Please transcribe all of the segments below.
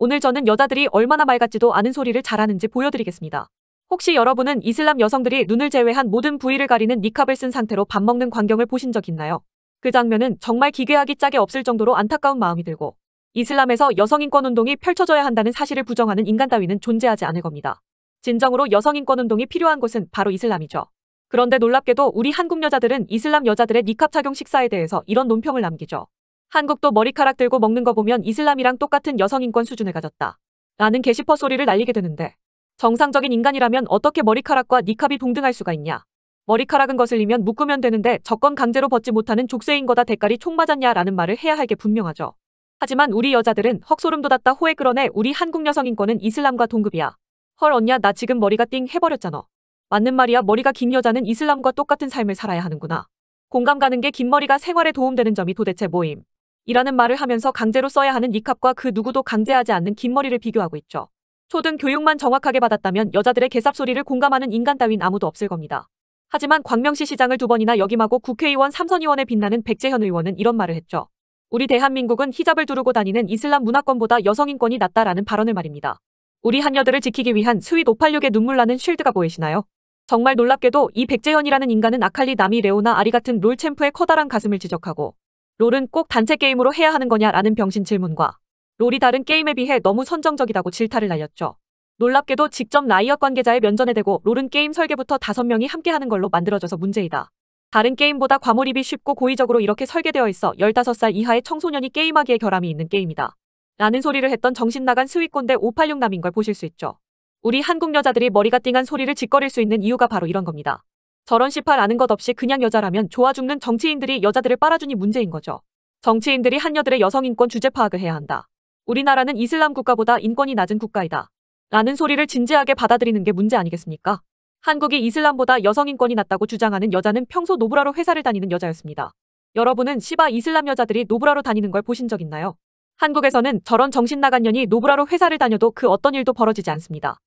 오늘 저는 여자들이 얼마나 맑았지도 않은 소리를 잘하는지 보여드리겠습니다. 혹시 여러분은 이슬람 여성들이 눈을 제외한 모든 부위를 가리는 니캅을 쓴 상태로 밥 먹는 광경을 보신 적 있나요? 그 장면은 정말 기괴하기 짝에 없을 정도로 안타까운 마음이 들고 이슬람에서 여성인권운동이 펼쳐져야 한다는 사실을 부정하는 인간 따위는 존재하지 않을 겁니다. 진정으로 여성인권운동이 필요한 곳은 바로 이슬람이죠. 그런데 놀랍게도 우리 한국 여자들은 이슬람 여자들의 니캅 착용 식사에 대해서 이런 논평을 남기죠. 한국도 머리카락 들고 먹는 거 보면 이슬람이랑 똑같은 여성인권 수준을 가졌다. 라는 게시퍼 소리를 날리게 되는데 정상적인 인간이라면 어떻게 머리카락과 니캅이 동등할 수가 있냐. 머리카락은 거슬리면 묶으면 되는데 적건 강제로 벗지 못하는 족쇄인 거다 대가리 총 맞았냐라는 말을 해야 할 게 분명하죠. 하지만 우리 여자들은 헉소름 돋았다 호에 끌어내 우리 한국 여성 인권은 이슬람과 동급이야. 헐 언냐 나 지금 머리가 띵 해버렸잖아. 맞는 말이야 머리가 긴 여자는 이슬람과 똑같은 삶을 살아야 하는구나. 공감 가는 게 긴 머리가 생활에 도움되는 점이 도대체 뭐임. 이라는 말을 하면서 강제로 써야 하는 니캅과 그 누구도 강제하지 않는 긴 머리를 비교하고 있죠. 초등 교육만 정확하게 받았다면 여자들의 개삽 소리를 공감하는 인간 따윈 아무도 없을 겁니다. 하지만 광명시 시장을 두 번이나 역임하고 국회의원 삼선의원에 빛나는 백재현 의원은 이런 말을 했죠. 우리 대한민국은 히잡을 두르고 다니는 이슬람 문화권보다 여성인권이 낮다라는 발언을 말입니다. 우리 한녀들을 지키기 위한 수위 586의 눈물 나는 쉴드가 보이시나요? 정말 놀랍게도 이 백재현이라는 인간은 아칼리 나미 레오나 아리 같은 롤챔프의 커다란 가슴을 지적하고 롤은 꼭 단체 게임으로 해야 하는 거냐라는 병신 질문과 롤이 다른 게임에 비해 너무 선정적이다고 질타를 날렸죠. 놀랍게도 직접 라이엇 관계자의 면전에 대고 롤은 게임 설계부터 다섯 명이 함께 하는 걸로 만들어져서 문제이다. 다른 게임보다 과몰입이 쉽고 고의적으로 이렇게 설계되어 있어 15살 이하의 청소년이 게임하기에 결함이 있는 게임이다. 라는 소리를 했던 정신나간 스윗꼰대 586남인 걸 보실 수 있죠. 우리 한국 여자들이 머리가 띵한 소리를 짓거릴 수 있는 이유가 바로 이런 겁니다. 저런 시팔 아는 것 없이 그냥 여자라면 좋아 죽는 정치인들이 여자들을 빨아주니 문제인 거죠. 정치인들이 한녀들의 여성 인권 주제 파악을 해야 한다. 우리나라는 이슬람 국가보다 인권이 낮은 국가이다. 라는 소리를 진지하게 받아들이는 게 문제 아니겠습니까? 한국이 이슬람보다 여성 인권이 낮다고 주장하는 여자는 평소 노브라로 회사를 다니는 여자였습니다. 여러분은 시바 이슬람 여자들이 노브라로 다니는 걸 보신 적 있나요? 한국에서는 저런 정신 나간 년이 노브라로 회사를 다녀도 그 어떤 일도 벌어지지 않습니다.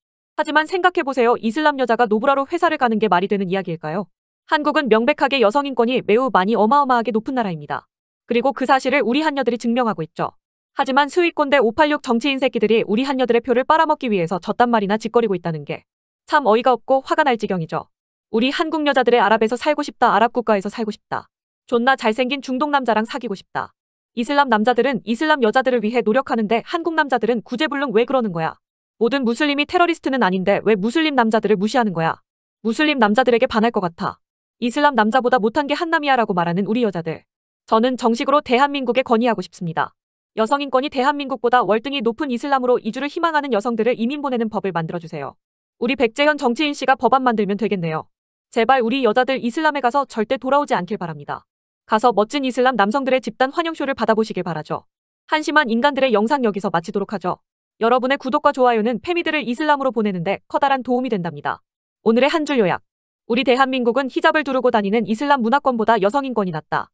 하지만 생각해보세요. 이슬람 여자가 노브라로 회사를 가는 게 말이 되는 이야기일까요? 한국은 명백하게 여성 인권이 매우 많이 어마어마하게 높은 나라입니다. 그리고 그 사실을 우리 한녀들이 증명하고 있죠. 하지만 수익권대 586 정치인 새끼들이 우리 한녀들의 표를 빨아먹기 위해서 저딴 말이나 짓거리고 있다는 게 참 어이가 없고 화가 날 지경이죠. 우리 한국 여자들의 아랍에서 살고 싶다. 아랍 국가에서 살고 싶다. 존나 잘생긴 중동 남자랑 사귀고 싶다. 이슬람 남자들은 이슬람 여자들을 위해 노력하는데 한국 남자들은 구제불능 왜 그러는 거야? 모든 무슬림이 테러리스트는 아닌데 왜 무슬림 남자들을 무시하는 거야? 무슬림 남자들에게 반할 것 같아. 이슬람 남자보다 못한 게 한남이야라고 말하는 우리 여자들. 저는 정식으로 대한민국에 건의하고 싶습니다. 여성 인권이 대한민국보다 월등히 높은 이슬람으로 이주를 희망하는 여성들을 이민 보내는 법을 만들어주세요. 우리 백재현 정치인 씨가 법안 만들면 되겠네요. 제발 우리 여자들 이슬람에 가서 절대 돌아오지 않길 바랍니다. 가서 멋진 이슬람 남성들의 집단 환영쇼를 받아보시길 바라죠. 한심한 인간들의 영상 여기서 마치도록 하죠. 여러분의 구독과 좋아요는 페미들을 이슬람으로 보내는데 커다란 도움이 된답니다. 오늘의 한 줄 요약. 우리 대한민국은 히잡을 두르고 다니는 이슬람 문화권보다 여성 인권이 낮다.